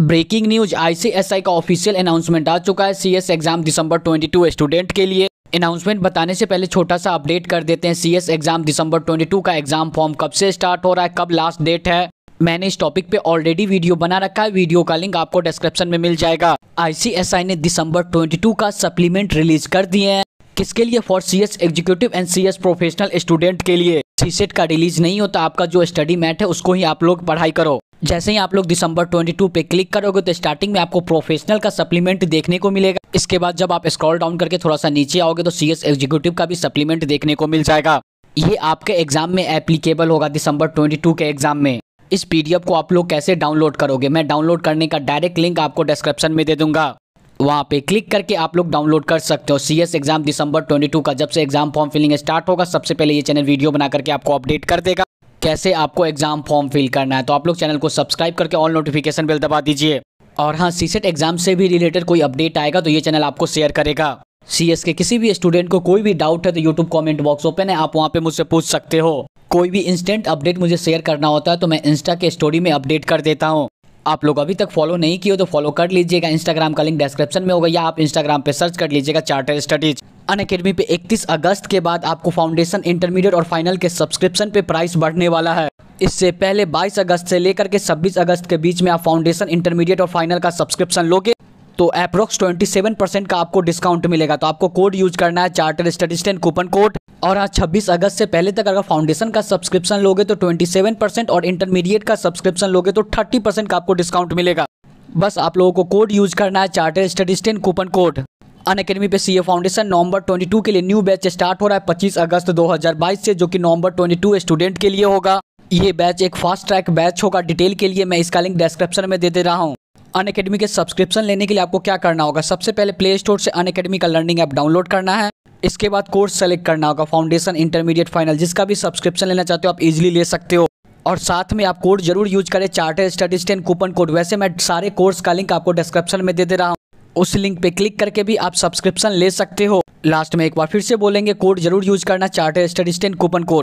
breaking news ICSI का official announcement आ चुका है सीएस एग्जाम दिसंबर 22 स्टूडेंट के लिए अनाउंसमेंट बताने से पहले छोटा सा अपडेट कर देते हैं सीएस एग्जाम दिसंबर 22 का एग्जाम फॉर्म कब से स्टार्ट हो रहा है कब लास्ट डेट है मैंने इस टॉपिक पे ऑलरेडी वीडियो बना रखा है वीडियो का लिंक आपको डिस्क्रिप्शन में मिल जाएगा आईसीएसआई ने दिसंबर ट्वेंटी का सप्लीमेंट रिलीज कर दिए हैं किसके लिए for C S executive and C S professional student के लिए सीसेट का रिलीज नहीं होता आपका जो स्टडी मैट है उसको ही आप लोग पढ़ाई करो जैसे ही आप लोग दिसंबर 22 पे क्लिक करोगे तो स्टार्टिंग में आपको प्रोफेशनल का सप्लीमेंट देखने को मिलेगा इसके बाद जब आप स्क्रॉल डाउन करके थोड़ा सा नीचे आओगे तो सीएस एग्जीक्यूटिव का भी सप्लीमेंट देखने को मिल जाएगा ये आपके एग्जाम में एप्लीकेबल होगा दिसंबर 22 के एग्जाम में इस पीडीएफ को आप लोग कैसे डाउनलोड करोगे मैं डाउनलोड करने का डायरेक्ट लिंक आपको डिस्क्रिप्शन में दे दूंगा वहाँ पे क्लिक करके आप लोग डाउनलोड कर सकते हो सीएस एग्जाम दिसंबर 22 का जब से एग्जाम फॉर्म फिलिंग स्टार्ट होगा सबसे पहले ये चैनल वीडियो बना करके आपको अपडेट कर देगा कैसे आपको एग्ज़ाम फॉर्म फिल करना है तो आप लोग चैनल को सब्सक्राइब करके ऑल नोटिफिकेशन बिल दबा दीजिए और हाँ सीसेट एग्ज़ाम से भी रिलेटेड कोई अपडेट आएगा तो ये चैनल आपको शेयर करेगा सी के किसी भी स्टूडेंट को कोई भी डाउट है तो यूट्यूब कॉमेंट बॉक्स ओपन है आप वहाँ पे मुझसे पूछ सकते हो कोई भी इंस्टेंट अपडेट मुझे शेयर करना होता है तो मैं इंस्टा के स्टोरी में अपडेट कर देता हूँ आप लोग अभी तक फॉलो नहीं किए तो फॉलो कर लीजिएगा इंस्टाग्राम का लिंक डिस्क्रिप्शन में होगा या आप इंस्टाग्राम पे सर्च कर लीजिएगा चार्टर स्टडीज अन अकेडमी पे 31 अगस्त के बाद आपको फाउंडेशन इंटरमीडिएट और फाइनल के सब्सक्रिप्शन पे प्राइस बढ़ने वाला है इससे पहले 22 अगस्त से लेकर के 26 अगस्त के बीच में आप फाउंडेशन इंटरमीडिएट और फाइनल का सब्सक्रिप्शन लोगे तो अप्रोक्स 27 परसेंट का आपको डिस्काउंट मिलेगा तो आपको कोड यूज करना है चार्टर स्टडिस्टेंट कूपन कोड और आज छब्बीस अगस्त से पहले तक अगर फाउंडेशन का सब्सक्रिप्शन लोगे तो ट्वेंटी परसेंट और इंटरमीडिएट का सब्सक्रिप्शन लोगे तो थर्टी परसेंट का आपको डिस्काउंट मिलेगा बस आप लोगों को कोड यूज करना है चार्टर स्टडिस्टेंट कूपन कोड अन अकेडमी पे सीए फाउंडेशन नवंबर 22 के लिए न्यू बैच स्टार्ट हो रहा है 25 अगस्त 2022 से जो कि नवंबर 22 स्टूडेंट के लिए होगा ये बैच एक फास्ट ट्रैक बैच होगा डिटेल के लिए मैं इसका लिंक डिस्क्रिप्शन में दे दे रहा हूँ अन अकेडमी के सब्सक्रिप्शन लेने के लिए आपको क्या करना होगा सबसे पहले प्ले स्टोर से अन अकेडमी का लर्निंग ऐप डाउनलोड करना है इसके बाद कोर्स सेलेक्ट करना होगा फाउंडेशन इंटरमीडिएट फाइनल जिसका भी सब्सक्रिप्शन लेना चाहते हो आप इजिली ले सकते हो और साथ में आप कोड जरूर यूज करें charter studies ten coupon code वैसे मैं सारे कोर्स का लिंक आपको डिस्क्रिप्शन में दे दे रहा हूँ उस लिंक पे क्लिक करके भी आप सब्सक्रिप्शन ले सकते हो लास्ट में एक बार फिर से बोलेंगे कोड जरूर यूज करना charter study stand coupon code